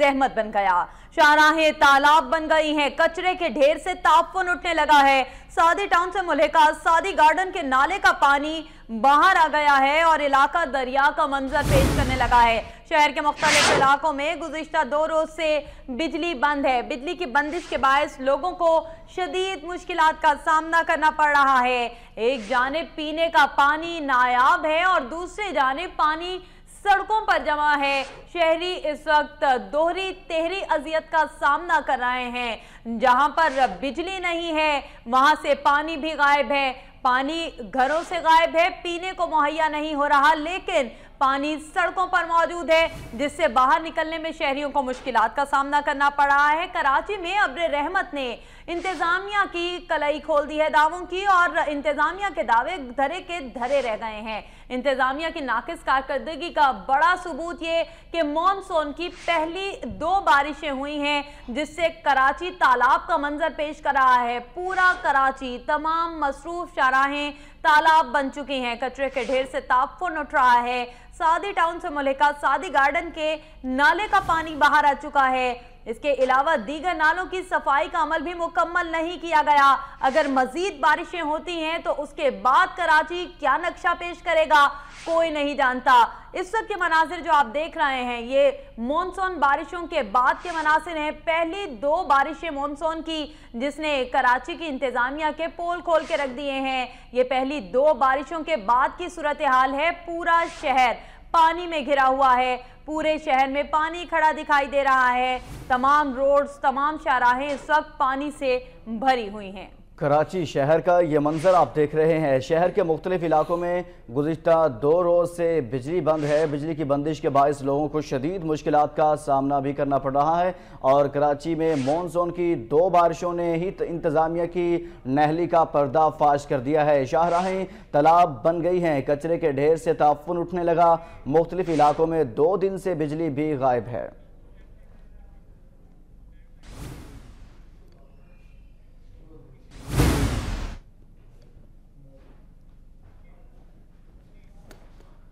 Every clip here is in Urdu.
زحمت بن گیا شاہراہیں تالاب بن گئی ہیں کچرے کے ڈھیر سے تعفن اٹھنے لگا ہے سادی ٹاؤن سے ملحقہ سادی گارڈن کے نالے کا پانی باہر آ گیا ہے اور علاقہ دریا کا منظر پیش کرنے لگا ہے شہر کے مختلف علاقوں میں گزشتہ دو روز سے بجلی بند ہے بجلی کی بندش کے باعث لوگوں کو شدید مشکلات کا سامنا کرنا پڑ رہا ہے ایک جانب پینے کا پانی نایاب ہے اور دوسرے جانب پانی سڑکوں پر جمع ہے شہری اس وقت دوہری تہری اذیت کا سامنا کر رہے ہیں جہاں پر بجلی نہیں ہے وہاں سے پانی بھی غائب ہے پانی گھروں سے غائب ہے پینے کو مہیا نہیں ہو رہا لیکن پانی سڑکوں پر موجود ہے جس سے باہر نکلنے میں شہریوں کو مشکلات کا سامنا کرنا پڑ رہا ہے کراچی میں ابر رحمت نے انتظامیہ کی کلئی کھول دی ہے دعووں کی اور انتظامیہ کے دعوے دھرے کے دھرے رہ گئے ہیں انتظامیہ کی ناقص کارکردگی کا بڑا ثبوت یہ کہ مونسون کی پہلی دو بارشیں ہوئی ہیں جس سے کراچی تالاب کا منظر پیش کر رہا ہے پورا کراچی تمام مصروف شارہیں تالاب بن چکی ہیں کچرے کے ڈھیر سے تاپفون اٹھ رہا ہے سادی ٹاؤن سے ملکہ سادی گارڈن کے نالے کا پانی باہر آ چکا ہے اس کے علاوہ دیگر نالوں کی صفائی کا عمل بھی مکمل نہیں کیا گیا اگر مزید بارشیں ہوتی ہیں تو اس کے بعد کراچی کیا نقشہ پیش کرے گا کوئی نہیں جانتا اس وقت کے مناظر جو آپ دیکھ رہے ہیں یہ مونسون بارشوں کے بعد کے مناظر ہیں پہلی دو بارشیں مونسون کی جس نے کراچی کی انتظامیہ کے پول کھول کے رکھ دیے ہیں یہ پہلی دو بارشوں کے بعد کی صورتحال ہے پورا شہر پانی میں گھرا ہوا ہے پورے شہر میں پانی کھڑا دکھائی دے رہا ہے تمام روڈز تمام شاراہیں سب پانی سے بھری ہوئی ہیں کراچی شہر کا یہ منظر آپ دیکھ رہے ہیں شہر کے مختلف علاقوں میں گزشتہ دو روز سے بجلی بند ہے بجلی کی بندش کے باعث لوگوں کو شدید مشکلات کا سامنا بھی کرنا پڑ رہا ہے اور کراچی میں مونسون کی دو بارشوں نے ہی انتظامیہ کی نہلی کا پردہ فاش کر دیا ہے شاہراہیں تالاب بن گئی ہیں کچرے کے ڈھیر سے تافن اٹھنے لگا مختلف علاقوں میں دو دن سے بجلی بھی غائب ہے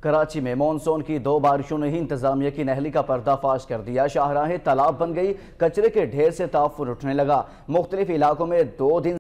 کراچی میں مونسون کی دو بارشوں نے ہی انتظامیہ کی نہلی کا پردہ فاش کر دیا شاہراہیں تالاب بن گئی کچرے کے ڈھیر سے تافر اٹھنے لگا مختلف علاقوں میں دو دن